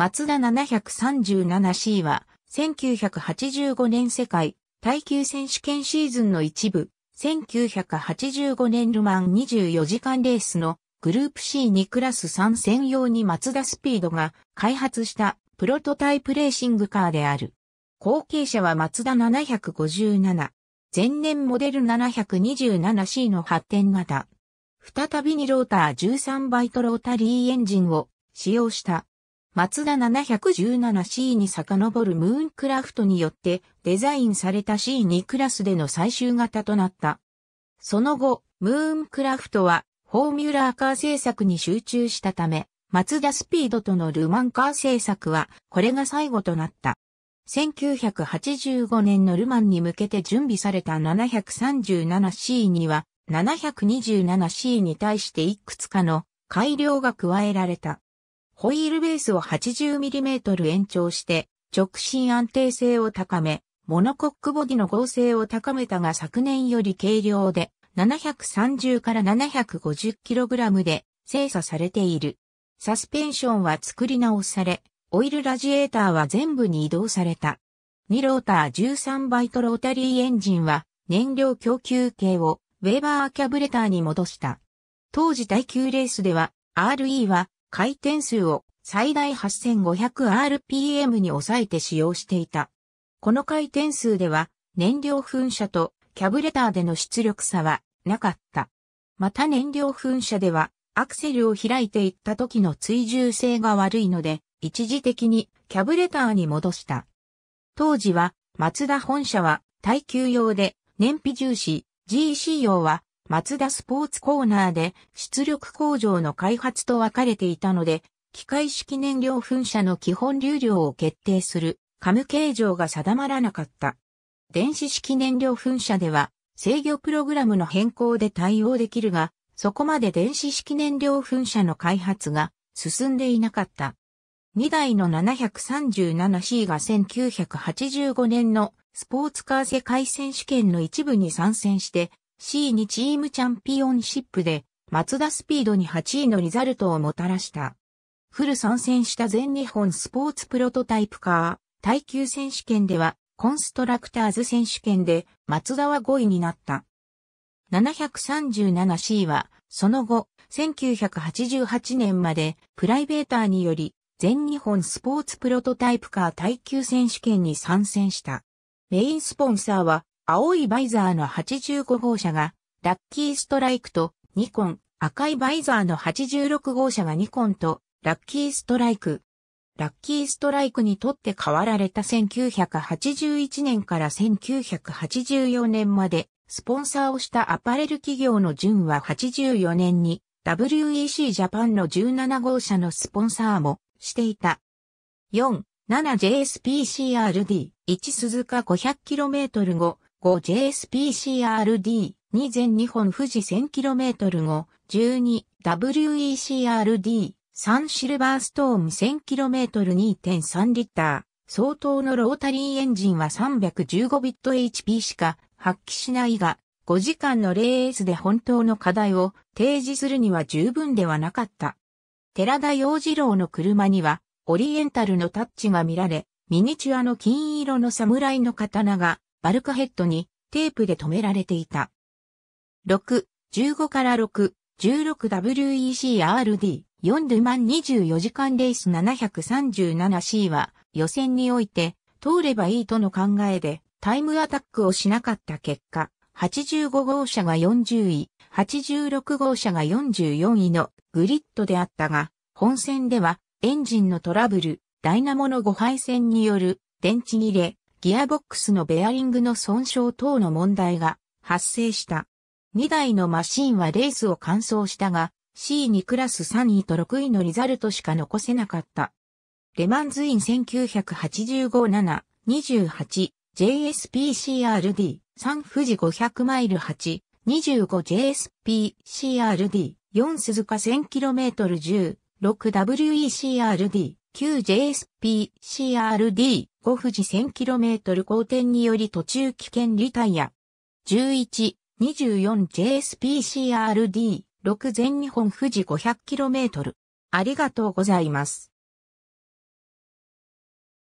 マツダ 737C は、1985年世界耐久選手権シーズンの一部、1985年ルマン24時間レースのグループ C2 クラス3専用にマツダスピードが開発したプロトタイプレーシングカーである。後継者はマツダ757。前年モデル 727C の発展型。再びにローター13イトロータリーエンジンを使用した松田 717C に遡るムーンクラフトによってデザインされた C2 クラスでの最終型となった。その後、ムーンクラフトはフォーミュラーカー製作に集中したため、マツダスピードとのルマンカー製作はこれが最後となった。1985年のルマンに向けて準備された 737C には 727C に対していくつかの改良が加えられた。ホイールベースを 80mm 延長して直進安定性を高め、モノコックボディの剛性を高めたが昨年より軽量で730から 750kg で精査されている。サスペンションは作り直され、オイルラジエーターは全部に移動された。2ローター13バイトロータリーエンジンは燃料供給系をウェーバーキャブレターに戻した。当時耐久レースでは RE は回転数を最大 8500rpm に抑えて使用していた。この回転数では燃料噴射とキャブレターでの出力差はなかった。また燃料噴射ではアクセルを開いていった時の追従性が悪いので一時的にキャブレターに戻した。当時は松田本社は耐久用で燃費重視 GC 用はマツダスポーツコーナーで出力工場の開発と分かれていたので、機械式燃料噴射の基本流量を決定するカム形状が定まらなかった。電子式燃料噴射では制御プログラムの変更で対応できるが、そこまで電子式燃料噴射の開発が進んでいなかった。2台の 737C が1985年のスポーツカー世界選手権の一部に参戦して C2 チームチャンピオンシップで、マツダスピードに8位のリザルトをもたらした。フル参戦した全日本スポーツプロトタイプカー、耐久選手権では、コンストラクターズ選手権で、マツダは5位になった。737C は、その後、1988年まで、プライベーターにより、全日本スポーツプロトタイプカー耐久選手権に参戦した。メインスポンサーは、青いバイザーの85号車がラッキーストライクとニコン、赤いバイザーの86号車がニコンとラッキーストライク。ラッキーストライクにとって変わられた1981年から1984年までスポンサーをしたアパレル企業の順は84年に WEC ジャパンの17号車のスポンサーもしていた。4、7JSPCRD、1鈴鹿 500km 後、5JSPCRD に全日本富士 1000km 後 12WECRD 3シルバーストーム 1000km2.3 リッター相当のロータリーエンジンは 315bit HP しか発揮しないが5時間のレースで本当の課題を提示するには十分ではなかった。寺田洋次郎の車にはオリエンタルのタッチが見られミニチュアの金色の侍の刀がバルクヘッドにテープで止められていた。6、15から6、16WECRD、4ルマン24時間レース 737C は予選において通ればいいとの考えでタイムアタックをしなかった結果、85号車が40位、86号車が44位のグリッドであったが、本戦ではエンジンのトラブル、ダイナモの誤配線による電池切れ、ギアボックスのベアリングの損傷等の問題が発生した。2台のマシンはレースを完走したが、C2 クラス3位と6位のリザルトしか残せなかった。レマンズイン 1985-7-28JSPCRD 3富士500マイル 8-25JSPCRD 4鈴鹿 1000km10 6WECRD 9JSPCRD 五富士 1000km 公転により途中危険リタイア。11、24JSPCRD6 全日本富士 500km。ありがとうございます。